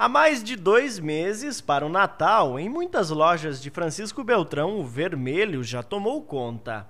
Há mais de dois meses para o Natal, em muitas lojas de Francisco Beltrão, o vermelho já tomou conta.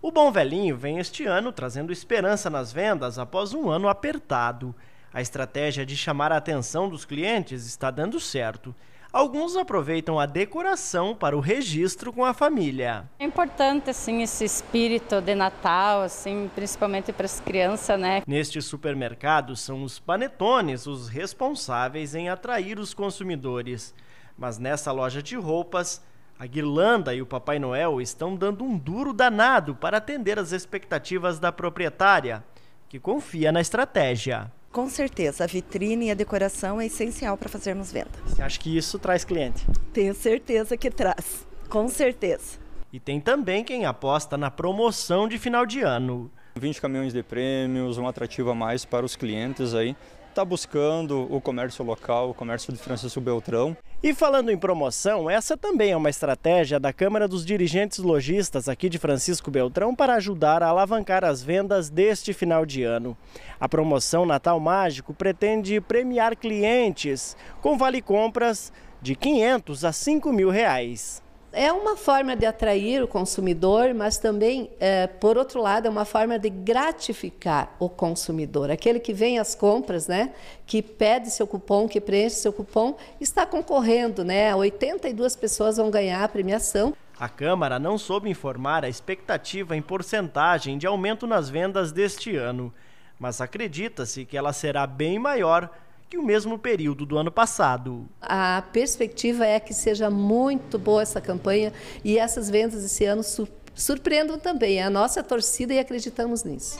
O Bom Velhinho vem este ano trazendo esperança nas vendas após um ano apertado. A estratégia de chamar a atenção dos clientes está dando certo alguns aproveitam a decoração para o registro com a família. É importante assim esse espírito de Natal, assim, principalmente para as crianças, né? Neste supermercado são os panetones os responsáveis em atrair os consumidores. Mas nessa loja de roupas, a guirlanda e o Papai Noel estão dando um duro danado para atender as expectativas da proprietária, que confia na estratégia. Com certeza, a vitrine e a decoração é essencial para fazermos venda. Você acha que isso traz cliente? Tenho certeza que traz, com certeza. E tem também quem aposta na promoção de final de ano. 20 caminhões de prêmios, um atrativo a mais para os clientes aí, está buscando o comércio local, o comércio de Francisco Beltrão. E falando em promoção, essa também é uma estratégia da Câmara dos Dirigentes Lojistas aqui de Francisco Beltrão para ajudar a alavancar as vendas deste final de ano. A promoção Natal Mágico pretende premiar clientes com vale compras de 500 a 5 mil reais é uma forma de atrair o consumidor, mas também, é, por outro lado, é uma forma de gratificar o consumidor. Aquele que vem às compras, né, que pede seu cupom, que preenche seu cupom, está concorrendo, né? 82 pessoas vão ganhar a premiação. A Câmara não soube informar a expectativa em porcentagem de aumento nas vendas deste ano, mas acredita-se que ela será bem maior que o mesmo período do ano passado. A perspectiva é que seja muito boa essa campanha e essas vendas esse ano surpreendam também é a nossa torcida e acreditamos nisso.